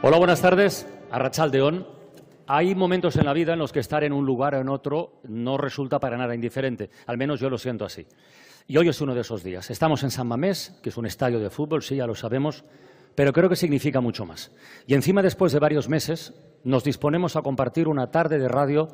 Hola, buenas tardes. Deón. Hay momentos en la vida en los que estar en un lugar o en otro no resulta para nada indiferente. Al menos yo lo siento así. Y hoy es uno de esos días. Estamos en San Mamés, que es un estadio de fútbol, sí, ya lo sabemos, pero creo que significa mucho más. Y encima, después de varios meses, nos disponemos a compartir una tarde de radio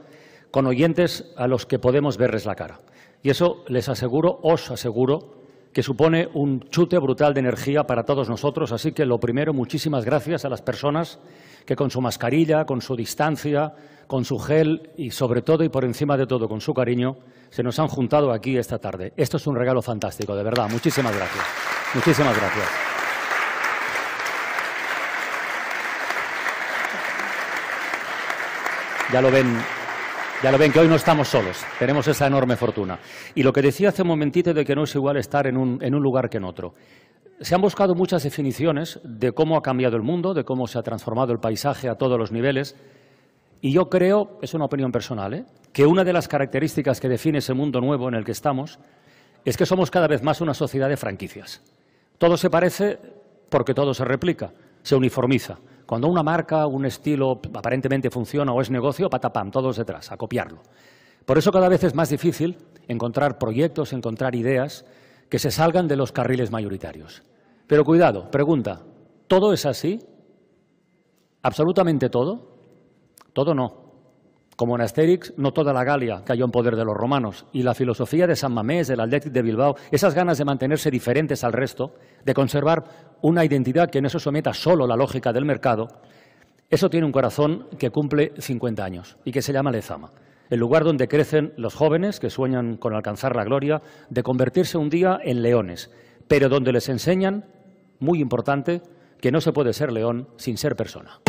con oyentes a los que podemos verles la cara. Y eso les aseguro, os aseguro, que supone un chute brutal de energía para todos nosotros. Así que lo primero, muchísimas gracias a las personas que con su mascarilla, con su distancia, con su gel y sobre todo y por encima de todo con su cariño, se nos han juntado aquí esta tarde. Esto es un regalo fantástico, de verdad. Muchísimas gracias. Muchísimas gracias. Ya lo ven, ya lo ven que hoy no estamos solos, tenemos esa enorme fortuna. Y lo que decía hace un momentito de que no es igual estar en un, lugar que en otro. Se han buscado muchas definiciones de cómo ha cambiado el mundo, de cómo se ha transformado el paisaje a todos los niveles. Y yo creo, es una opinión personal, ¿eh? que una de las características que define ese mundo nuevo en el que estamos es que somos cada vez más una sociedad de franquicias. Todo se parece porque todo se replica, se uniformiza. Cuando una marca, un estilo aparentemente funciona o es negocio, patapam, todos detrás, a copiarlo. Por eso cada vez es más difícil encontrar proyectos, encontrar ideas que se salgan de los carriles mayoritarios. Pero cuidado, pregunta, ¿todo es así? ¿Absolutamente todo? Todo no. Como en Asterix, no toda la Galia cayó en poder de los romanos, y la filosofía de San Mamés, del Athletic de Bilbao, esas ganas de mantenerse diferentes al resto, de conservar una identidad que no se someta solo a la lógica del mercado, eso tiene un corazón que cumple 50 años y que se llama Lezama, el lugar donde crecen los jóvenes que sueñan con alcanzar la gloria de convertirse un día en leones, pero donde les enseñan, muy importante, que no se puede ser león sin ser persona.